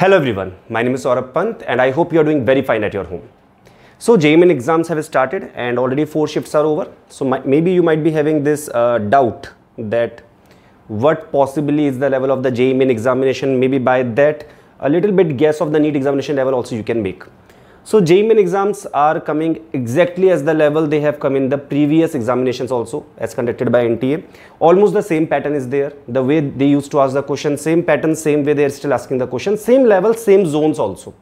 Hello everyone, my name is Saurabh Pant and I hope you are doing very fine at your home. So JMN exams have started and already 4 shifts are over. So my, maybe you might be having this uh, doubt that what possibly is the level of the JMN examination, maybe by that a little bit guess of the NEET examination level also you can make. So JEE exams are coming exactly as the level they have come in the previous examinations also as conducted by NTA. Almost the same pattern is there. The way they used to ask the question, same pattern, same way they are still asking the question, same level, same zones also.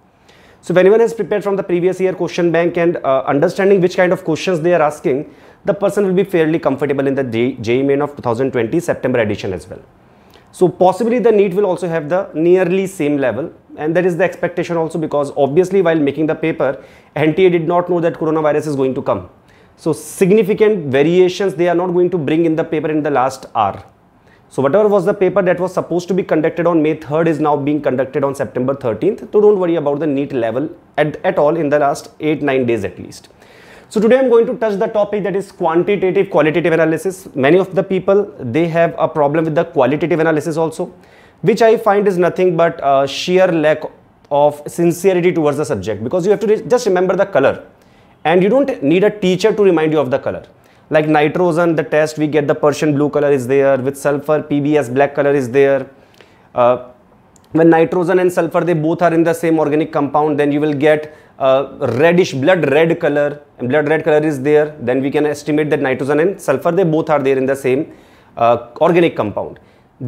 So if anyone has prepared from the previous year question bank and uh, understanding which kind of questions they are asking, the person will be fairly comfortable in the JEE Main of 2020 September edition as well. So possibly the NEET will also have the nearly same level and that is the expectation also because obviously while making the paper NTA did not know that coronavirus is going to come so significant variations they are not going to bring in the paper in the last hour so whatever was the paper that was supposed to be conducted on May 3rd is now being conducted on September 13th so don't worry about the neat level at, at all in the last 8-9 days at least so today I'm going to touch the topic that is quantitative qualitative analysis many of the people they have a problem with the qualitative analysis also which I find is nothing but uh, sheer lack of sincerity towards the subject because you have to re just remember the color and you don't need a teacher to remind you of the color. Like nitrogen, the test, we get the Persian blue color is there, with sulfur, PBS black color is there. Uh, when nitrogen and sulfur, they both are in the same organic compound, then you will get a uh, reddish blood red color and blood red color is there. Then we can estimate that nitrogen and sulfur, they both are there in the same uh, organic compound.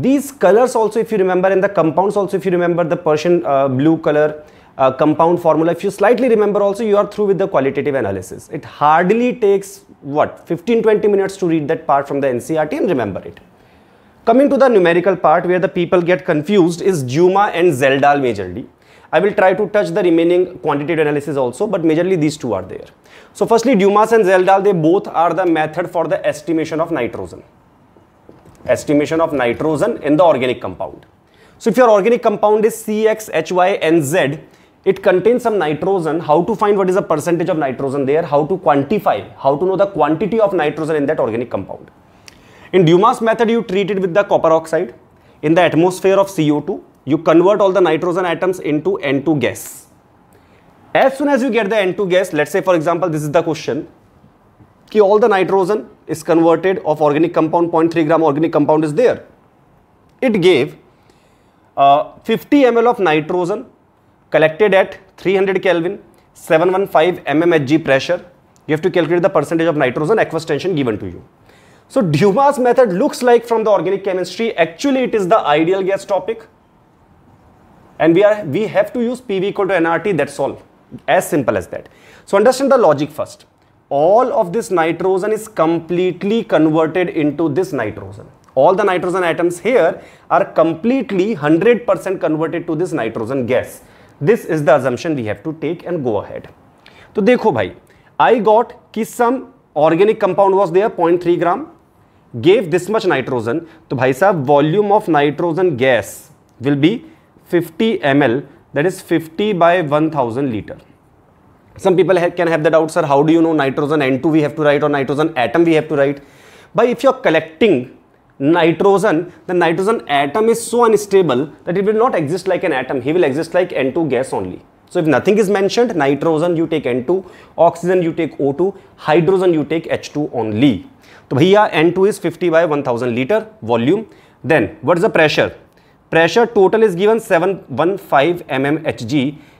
These colors also if you remember and the compounds also if you remember the Persian uh, blue color uh, compound formula if you slightly remember also you are through with the qualitative analysis. It hardly takes what 15-20 minutes to read that part from the NCRT and remember it. Coming to the numerical part where the people get confused is Juma and Zeldal majorly. I will try to touch the remaining quantitative analysis also, but majorly these two are there. So firstly, Dumas and Zeldal, they both are the method for the estimation of nitrogen estimation of nitrogen in the organic compound. So if your organic compound is CxHyNz, it contains some nitrogen. How to find what is the percentage of nitrogen there? How to quantify? How to know the quantity of nitrogen in that organic compound? In Dumas method, you treat it with the copper oxide. In the atmosphere of CO2, you convert all the nitrogen atoms into N2 gas. As soon as you get the N2 gas, let's say for example, this is the question, all the nitrogen is converted of organic compound 0.3 gram organic compound is there. It gave uh, 50 ml of nitrogen collected at 300 Kelvin 715 mmHg pressure. You have to calculate the percentage of nitrogen aqueous tension given to you. So Dumas method looks like from the organic chemistry. Actually, it is the ideal gas topic. And we, are, we have to use PV equal to nRT, that's all. As simple as that. So understand the logic first all of this nitrogen is completely converted into this nitrogen. All the nitrogen atoms here are completely 100% converted to this nitrogen gas. This is the assumption we have to take and go ahead. So, देखो भाई I got कि some organic compound was there 0.3 gram gave this much nitrogen तो भाई साहब volume of nitrogen gas will be 50 ml that is 50 by 1000 liter some people have, can have the doubt sir how do you know nitrogen n2 we have to write or nitrogen atom we have to write by if you're collecting nitrogen the nitrogen atom is so unstable that it will not exist like an atom he will exist like n2 gas only so if nothing is mentioned nitrogen you take n2 oxygen you take o2 hydrogen you take h2 only So, bhaiya n2 is 50 by 1000 liter volume then what is the pressure pressure total is given 715 mmHg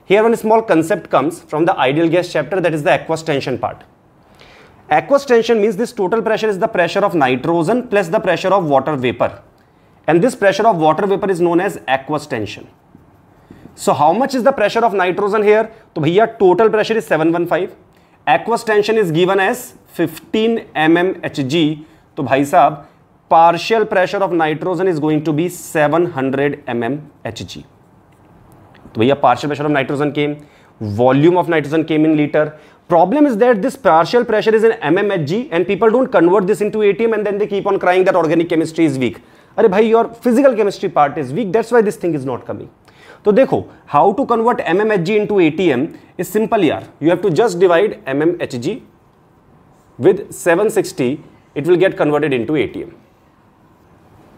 here one small concept comes from the ideal gas chapter that is the aqueous tension part. Aqueous tension means this total pressure is the pressure of nitrogen plus the pressure of water vapor. And this pressure of water vapor is known as aqueous tension. So how much is the pressure of nitrogen here? So here total pressure is 715. Aqueous tension is given as 15 mmHg. So bhai sahab, partial pressure of nitrogen is going to be 700 mmHg. तो भैया partial pressure of nitrogen came volume of nitrogen came in litre problem is that this partial pressure is in M M H G and people don't convert this into ATM and then they keep on crying that organic chemistry is weak अरे भाई your physical chemistry part is weak that's why this thing is not coming तो देखो how to convert M M H ji in into A T M is simple यार you have to just divide M M H G with seven sixty it will get converted into A T M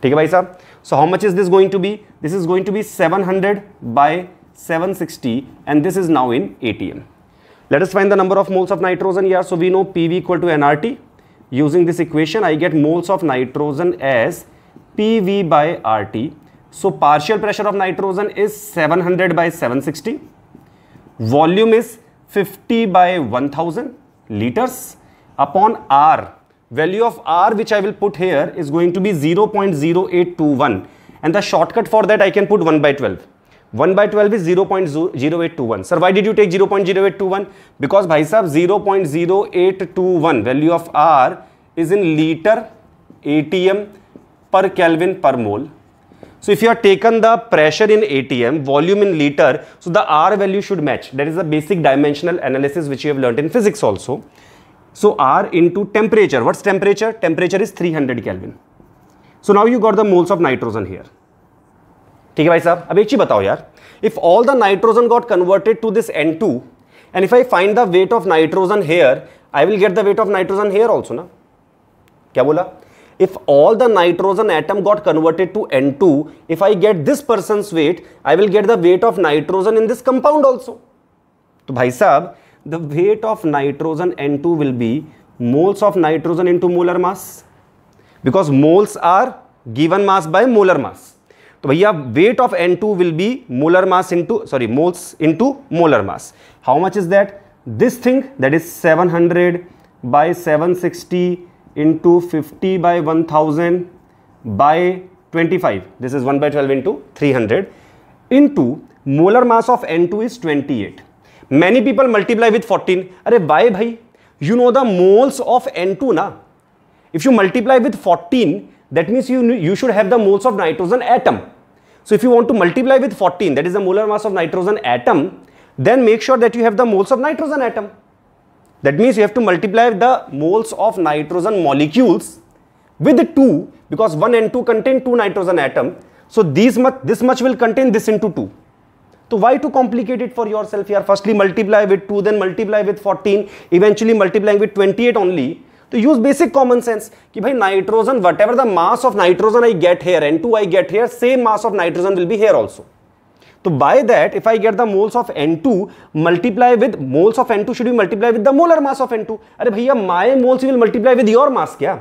ठीक है भाई साहब so how much is this going to be this is going to be seven hundred by 760 and this is now in ATM. Let us find the number of moles of nitrogen here. So we know PV equal to nRT. Using this equation I get moles of nitrogen as PV by RT. So partial pressure of nitrogen is 700 by 760. Volume is 50 by 1000 liters upon R. Value of R which I will put here is going to be 0.0821 and the shortcut for that I can put 1 by 12. 1 by 12 is 0 0.0821. Sir, why did you take 0 0.0821? Because bhai sahab, 0 0.0821 value of R is in liter ATM per Kelvin per mole. So if you have taken the pressure in ATM, volume in liter, so the R value should match. That is the basic dimensional analysis which you have learnt in physics also. So R into temperature. What's temperature? Temperature is 300 Kelvin. So now you got the moles of nitrogen here. ठीक है भाई साहब अब एक चीज बताओ यार if all the nitrogen got converted to this N two and if I find the weight of nitrogen here I will get the weight of nitrogen here also ना क्या बोला if all the nitrogen atom got converted to N2, if I get this person's weight, I will get the weight of nitrogen in this compound also. तो भाई साहब the weight of nitrogen N2 will be moles of nitrogen into molar mass because moles are given mass by molar mass. तो भैया weight of N two will be molar mass into sorry moles into molar mass how much is that this thing that is 700 hundred by seven sixty into fifty by one thousand by twenty five this is one by twelve into three hundred into molar mass of N two is twenty eight many people multiply with fourteen अरे bye भाई you know the moles of N to ना if you multiply with fourteen That means you, you should have the moles of nitrogen atom. So if you want to multiply with 14, that is the molar mass of nitrogen atom, then make sure that you have the moles of nitrogen atom. That means you have to multiply the moles of nitrogen molecules with 2 because 1 and 2 contain 2 nitrogen atom. So these much, this much will contain this into 2. So why to complicate it for yourself here? Firstly multiply with 2, then multiply with 14, eventually multiplying with 28 only. तो use basic common sense कि भाई nitrogen whatever the mass of nitrogen I get here N two I get here same mass of nitrogen will be here also तो by that if I get the moles of N two multiply with moles of N two should be multiply with the molar mass of N two अरे भैया my moles will multiply with your mass क्या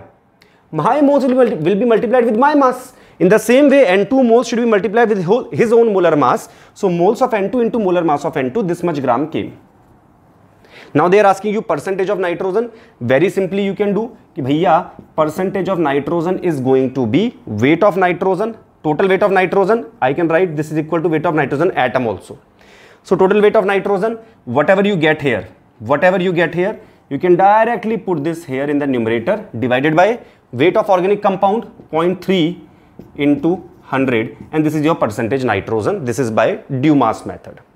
B moles with my mass in the same way N two moles should be multiply with his own molar mass so moles of N two into molar mass of N two this much gram came now they are asking you percentage of nitrogen very simply you can do ki bhaiya percentage of nitrogen is going to be weight of nitrogen total weight of nitrogen i can write this is equal to weight of nitrogen atom also so total weight of nitrogen whatever you get here whatever you get here you can directly put this here in the numerator divided by weight of organic compound 0.3 into 100 and this is your percentage nitrogen this is by dew mass method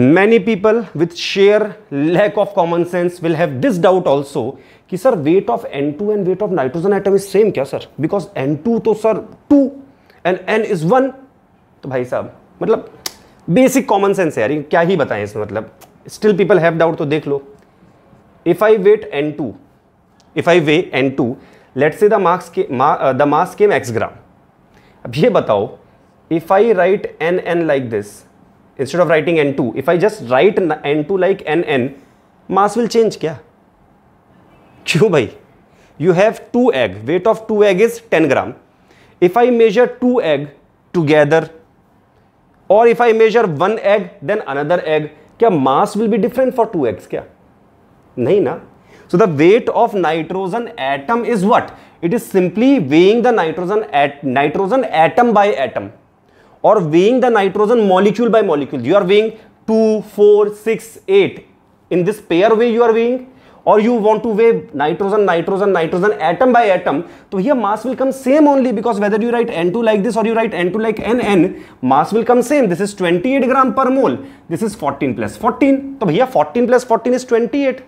many people with sheer lack of common sense will have this doubt also कि sir weight of N two and weight of nitrogen atom is same क्या sir because N two तो sir two and N is one तो भाई साहब मतलब basic common sense है यार क्या ही बताएं इसमें मतलब स्टिल पीपल हैव डाउट तो देख लो if I weight N two if I weigh N two let say the marks के the mass came X gram अब ये बताओ if I write N N like this instead of writing N2, if I just write N2 like NN, mass will change क्या? क्यों भाई? You have two egg. Weight of two egg is 10 gram. If I measure two egg together, or if I measure one egg then another egg, क्या mass will be different for two eggs क्या? नहीं ना? So the weight of nitrogen atom is what? It is simply weighing the nitrogen at nitrogen atom by atom. और weighing the nitrogen molecule by molecule you are weighing two four six eight in this pair way you are weighing और you want to weigh nitrogen nitrogen nitrogen atom by atom तो here mass will come same only because whether you write N two like this और you write N two like N N mass will come same this is 28 gram per mole this is fourteen plus 14 तो भैया fourteen plus 14 is 28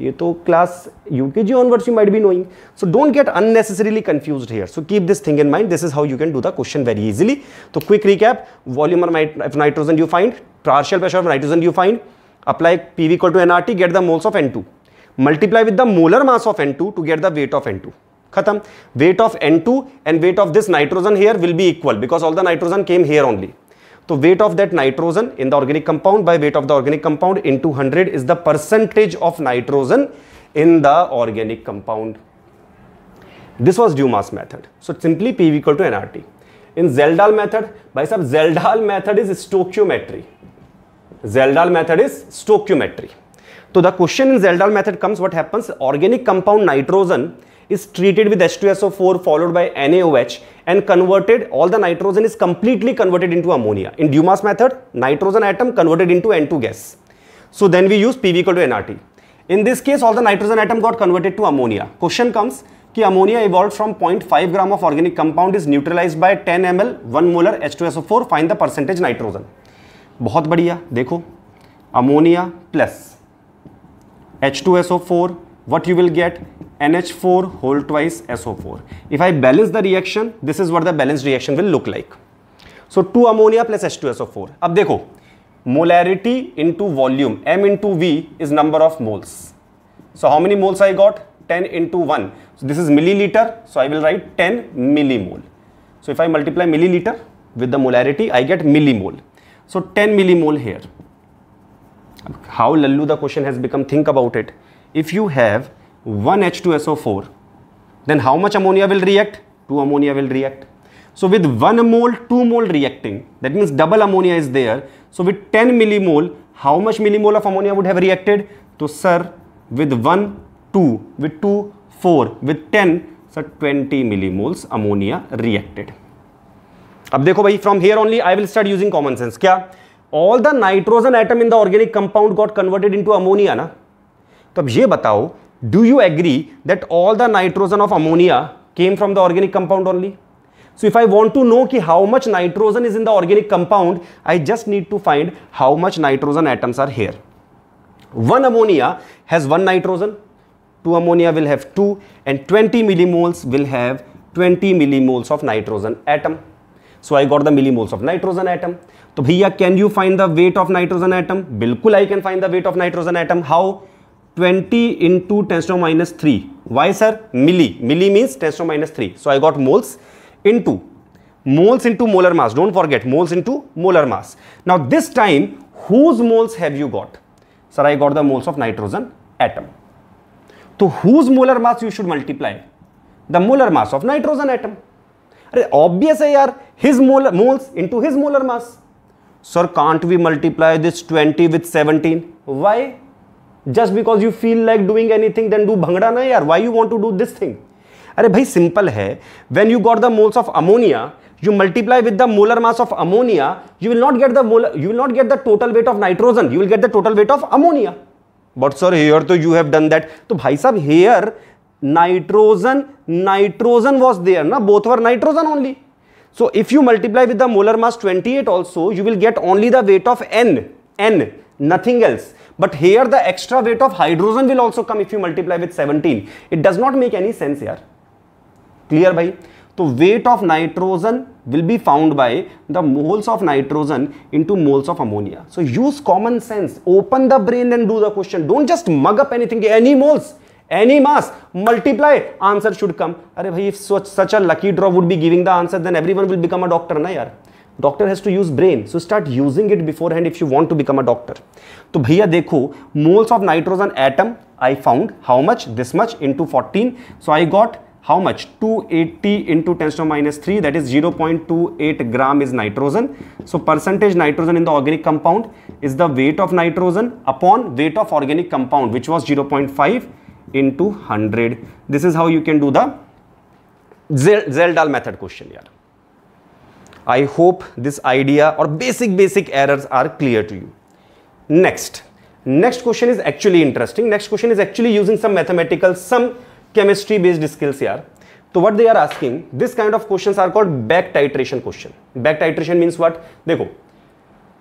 ये तो class UKG onwards you might be knowing so don't get unnecessarily confused here so keep this thing in mind this is how you can do the question very easily तो quick recap volume of nitrogen you find partial pressure of nitrogen you find apply P V to N get the moles of N two multiply with the molar mass of N two to get the weight of N two खत्म weight of N two and weight of this nitrogen here will be equal because all the nitrogen came here only तो weight of that nitrogen in the organic compound by weight of the organic compound into hundred is the percentage of nitrogen in the organic compound this was Dumas method so simply P V equal to NRT in Kjeldahl method भाई साहब Kjeldahl method is stoichiometry Kjeldahl method is stoichiometry तो the question in Kjeldahl method comes what happens organic compound nitrogen is treated with H2SO4 followed by NaOH and converted, all the nitrogen is completely converted into ammonia. In Dumas method, nitrogen atom converted into N2 gas. So then we use PV equal to NRT. In this case, all the nitrogen atom got converted to ammonia. Question comes, ki ammonia evolved from 0.5 gram of organic compound is neutralized by 10 ml, 1 molar H2SO4, find the percentage nitrogen. Find the percentage nitrogen बहुत बढ़िया देखो ammonia plus H what you will get NH4 whole twice SO4. If I balance the reaction, this is what the balanced reaction will look like. So 2 ammonia plus H2SO4. अब देखो molarity into volume m into v is number of moles. So how many moles I got? 10 into 1. So this is milliliter. So I will write 10 millimole. So if I multiply milliliter with the molarity, I get millimole. So 10 millimole here. How Lallu the question has become, think about it if you have 1 H2SO4, then how much ammonia will react? 2 ammonia will react. So with 1 mole, 2 mole reacting, that means double ammonia is there. So with 10 millimole, how much millimole of ammonia would have reacted? So sir, with 1, 2, with 2, 4, with 10, sir 20 millimoles ammonia reacted. अब देखो भाई from here only I will start using common sense. क्या the nitrogen atom in the organic compound got converted into ammonia, ammonia ना तो अब ये बताओ do you agree that all the nitrogen of ammonia came from the organic compound only so if I want to know कि how much nitrogen is in the organic compound I just need to find how much nitrogen atoms are here one ammonia has one nitrogen two ammonia will have two and twenty millimoles will have twenty millimoles of nitrogen atom so I got the millimoles of nitrogen atom तो भैया can you find the weight of nitrogen atom बिल्कुल I can find the weight of nitrogen atom how 20 into 10 to minus 3. Why sir? Milli. Milli means 10 to minus 3. So I got moles into moles into molar mass. Don't forget moles into molar mass. Now this time whose moles have you got? Sir I got the moles of nitrogen atom. So whose molar mass you should multiply? The molar mass of nitrogen atom. obvious है यार his molar moles into his molar mass. Sir can't we multiply this 20 with 17? Why? Just because you feel like doing anything then do bhangra ना यार why you want to do this thing अरे भाई simple है when you got the moles of ammonia you multiply with the molar mass of ammonia you will not get दोल you will not get the total weight of nitrogen you will get the total weight of ammonia but sir here तो you have done that तो भाई साहब here nitrogen nitrogen was there ना both were nitrogen only so if you multiply with the molar mass twenty eight also you will get only the weight of N N nothing else but here the extra weight of hydrogen will also come if you multiply with 17 it does not make any sense here clear bhai तो weight of nitrogen will be found by the moles of nitrogen into moles of ammonia so use common sense open the brain and do the question don't just mug up anything any moles any mass multiply answer should come अरे भाई if such a lucky draw would be giving the answer then everyone will become a doctor ना यार doctor has to use brain so start using it beforehand if you want to become a doctor तो भैया देखो moles of nitrogen atom I found how much this much into fourteen so I got how much two eighty into tens to minus three that is 0.28 gram is nitrogen so percentage nitrogen in the organic compound is the weight of nitrogen upon weight of organic compound which was zero point five hundred this is how you can do the method question यार I hope this idea और basic basic errors are clear to you next next question is actually interesting next question is actually using some mathematical some chemistry based skills here तो what they are asking this kind of questions are called back titration question back titration means what देखो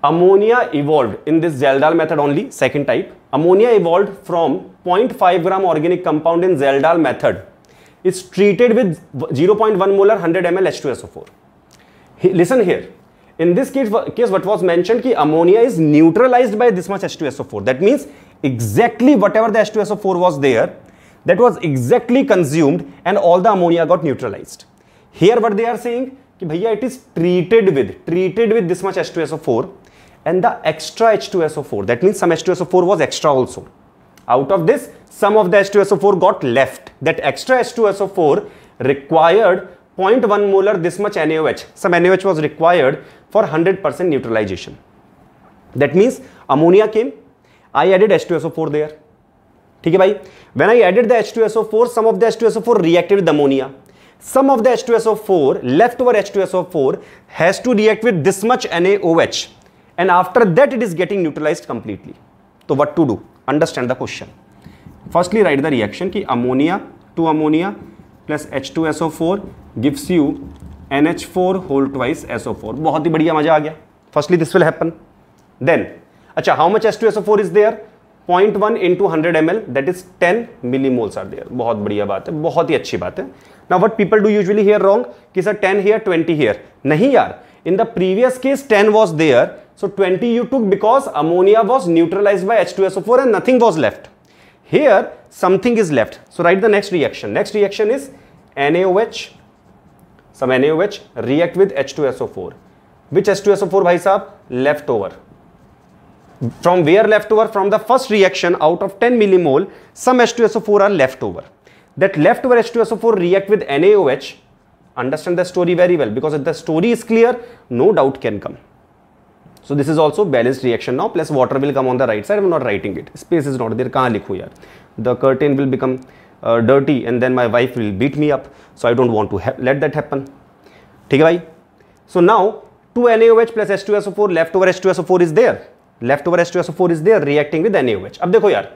ammonia evolved in this zeldal method only second type ammonia evolved from 0.5 gram organic compound in zeldal method is treated with 0.1 molar 100 ml h2so4 listen here in this case, case what was mentioned ki ammonia is neutralized by this much H2SO4. That means exactly whatever the H2SO4 was there, that was exactly consumed and all the ammonia got neutralized. Here what they are saying, ki bhaiya it is treated with, treated with this much H2SO4 and the extra H2SO4. That means some H2SO4 was extra also. Out of this, some of the H2SO4 got left. That extra H2SO4 required point one molar this much NH some NH was required for hundred percent neutralization that means ammonia came I added H two SO four there ठीक है भाई when I added the H two SO four some of the H two SO four reacted ammonia some of the H two SO four left over H two SO four has to react with this much NH and after that it is getting neutralize completely तो what to do understand the question firstly write the reaction की ammonia two ammonia plus H two S O four gives you N H four whole twice S O four बहुत ही बढ़िया मजा आ गया firstly this will happen then अच्छा how much H two S O four is there point one into hundred M L that is ten milli moles are there बहुत बढ़िया बात है बहुत ही अच्छी बात है ना what people do usually here wrong कि sir ten here twenty here नहीं यार in the previous case ten was there so twenty you took because ammonia was neutralize by H two S O four and nothing was left here something is left so write the next reaction next reaction is NaOH, some NaOH react with H2SO4. Which H2SO4 bhai saab? Leftover. From where leftover? From the first reaction out of 10 millimole, some H2SO4 are leftover. That leftover H2SO4 react with NaOH. Understand the story very well because if the story is clear, no doubt can come. So this is also balanced reaction now plus water will come on the right side. I am not writing it. Space is not there. Kahan likhu yaar? The curtain will become dirty and then my wife will beat me up so I don't want to let that happen ठीक है भाई so now two N H plus S two S O four left over S two S O four is there left over S two S O four is there reacting with N H अब देखो यार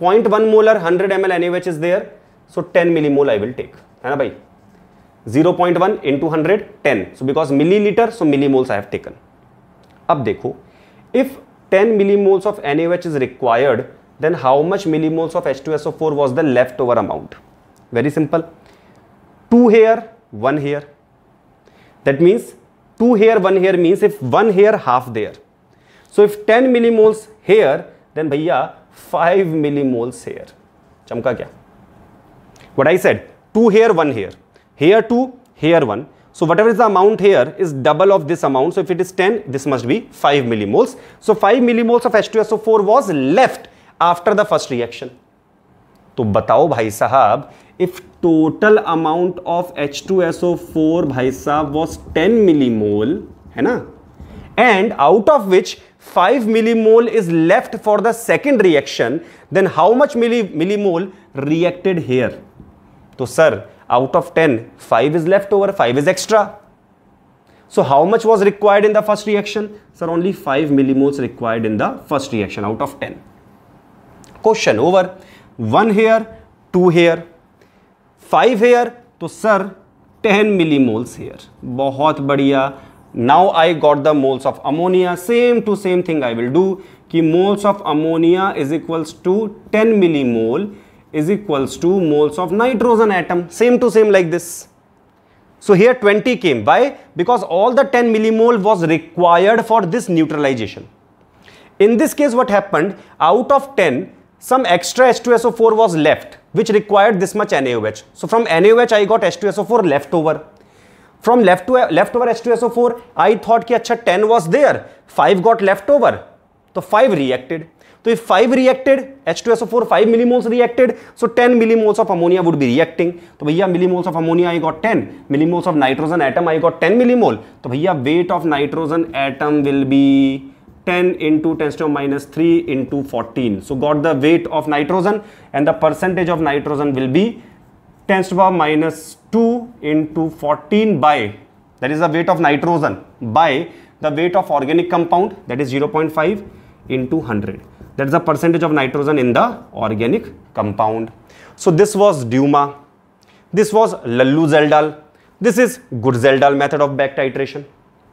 point one molar hundred M L N H is there so ten millimole I will take है ना भाई zero point one into hundred ten so because millilitre so millimoles I have taken अब देखो if ten millimoles of N H is required then how much millimoles of H2SO4 was the leftover amount? Very simple. 2 here, 1 here. That means 2 here, 1 here means if 1 here, half there. So if 10 millimoles here, then bhaiya 5 millimoles here. Chamka kya? What I said, 2 here, 1 here. Here 2, here 1. So whatever is the amount here is double of this amount. So if it is 10, this must be 5 millimoles. So 5 millimoles of H2SO4 was left after the first reaction तो बताओ भाई साहब if total amount of H two S O four भाई साहब was ten millimole है ना and out of which five millimole is left for the second reaction then how much milli millimole reacted here तो sir out of ten five is left over five is extra so how much was required in the first reaction sir only five millimoles required in the first reaction out of ten question over one here two here five here तो sir ten millimoles here बहुत बढ़िया now I got the moles of ammonia same to same thing I will do कि moles of ammonia is equals to ten millimole is equals to moles of nitrogen atom same to same like this so here 20 came by because all the 10 millimole was required for this neutralization in this case what happened out of 10 some extra H2SO4 was left which required this much NaOH. So from NaOH I got H2SO4 left over. From left to left over H2SO4 I thought कि अच्छा 10 was there, 5 got left over. तो 5 reacted. तो if 5 reacted, H2SO4 5 millimoles reacted, so 10 millimoles of ammonia would be reacting. तो भैया millimoles of ammonia I got 10, millimoles of nitrogen atom I got 10 millimole. तो भैया weight of nitrogen atom will be 10 into 10 to the minus 3 into 14. So got the weight of nitrogen and the percentage of nitrogen will be 10 to the power minus 2 into 14 by that is the weight of nitrogen by the weight of organic compound that is 0.5 into 100 that is the percentage of nitrogen in the organic compound. So this was Duma, this was Lallu-Zeldal, this is Gurzeldal method of back titration.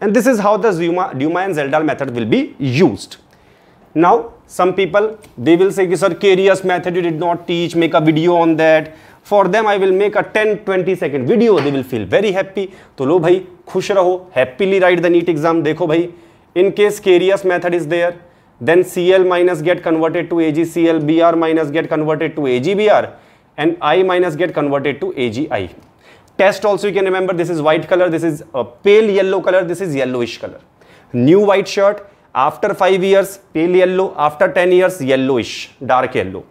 and this is how the Zuma, Duma and Zeldar method will be used. Now some people they will say sir Carius method you did not teach make a video on that for them I will make a 10 20 second video they will feel very happy तो लो भाई खुश रहो happily write the NEET exam देखो भाई in case Carius method is there then C L minus get converted to A G C L B R minus get converted to A G B R and I minus get converted to A G I test also you can remember this is white color this is a pale yellow color this is yellowish color new white shirt after 5 years pale yellow after 10 years yellowish dark yellow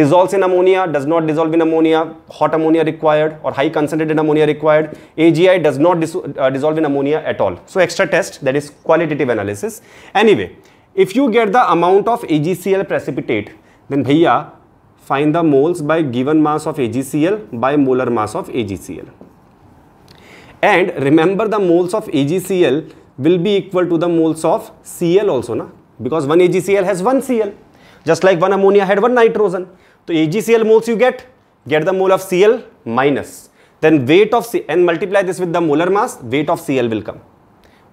dissolves in ammonia does not dissolve in ammonia hot ammonia required or high concentrated ammonia required agi does not dis uh, dissolve in ammonia at all so extra test that is qualitative analysis anyway if you get the amount of agcl precipitate then bhaiya find the moles by given mass of AgCl by molar mass of AgCl and remember the moles of AgCl will be equal to the moles of C L also ना because one AgCl has one L just like one ammonia had one nitrogen तो AgCl moles you get get the mole of Cl minus then weight of and multiply this with the molar mass weight of Cl will come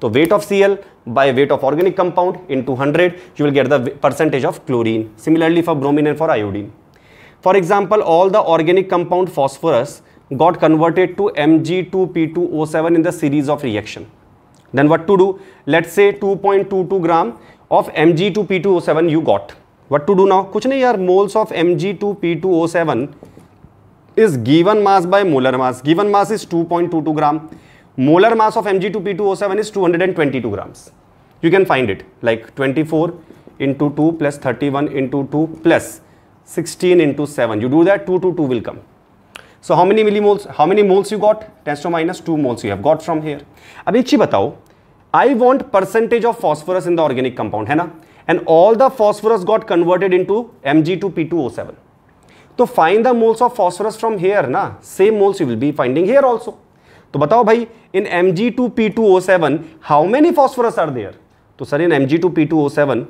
तो weight of C L by weight of organic compound into hundred you will get the percentage of chlorine similarly for bromine and for iodine for example all the organic compound phosphorus got converted to M G two P two O seven in the series of reaction then what to do let say two point two two gram of M G two P two O seven you got what to do now कुछ नहीं यार moles of M G two P two O seven is given mass by molar mass given mass is two point two two gram molar mass of M G two P two O seven is two hundred and twenty two grams you can find it like twenty four into two plus thirty one into two plus 16 into 7 you do that 2 to 2 will come so how many millimoles how many moles you got 10 to minus 2 moles you have got from here अब एक चीज बताओ I want percentage of phosphorus in the organic compound है ना and all the phosphorus got converted into Mg P2O7 तो find the moles of phosphorus from here ना same moles you will be finding here also तो बताओ भाई in Mg P2O7 how many phosphorus are there तो sir in Mg P2O7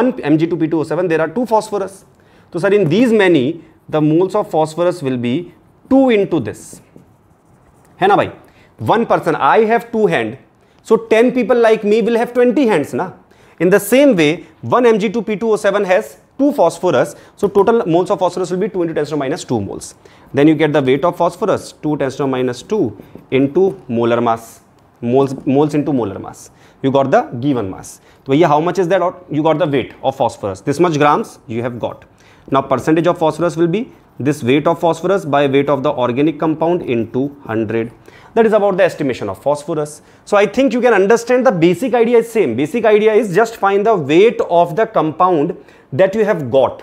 one Mg P2O7 there are two phosphorus So, sir, in these many, the moles of phosphorus will be 2 into this. है ना भाई one person, I have two hands, So 10 people like me will have 20 hands na. In the same way, 1 Mg2P2O7 has 2 phosphorus. So total moles of phosphorus will be 2 into 10 to the minus 2 moles. Then you get the weight of phosphorus 2 10 to the minus 2 into molar mass. Moles, moles into molar mass. You got the given mass. So yeah, how much is that? Or you got the weight of phosphorus. This much grams you have got. Now percentage of phosphorus will be this weight of phosphorus by weight of the organic compound into 100. That is about the estimation of phosphorus. So I think you can understand the basic idea is same. Basic idea is just find the weight of the compound that you have got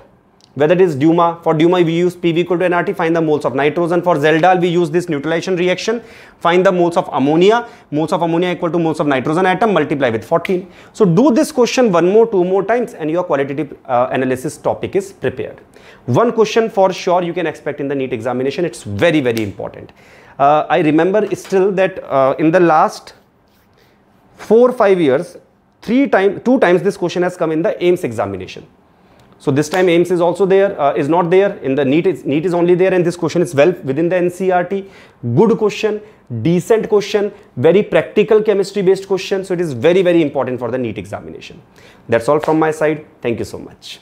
whether it is Duma, for Duma we use PV equal to nRT, find the moles of nitrogen. For Zeldal we use this neutralization reaction, find the moles of ammonia, moles of ammonia equal to moles of nitrogen atom, multiply with 14. So do this question one more, two more times and your qualitative uh, analysis topic is prepared. One question for sure you can expect in the NEET examination, it's very, very important. Uh, I remember still that uh, in the last 4-5 years, three time, two times this question has come in the AIMS examination. So this time AIMS is also there, uh, is not there. In the NEET, is, NEET is only there and this question is well within the NCRT. Good question, decent question, very practical chemistry based question. So it is very, very important for the NEET examination. That's all from my side. Thank you so much.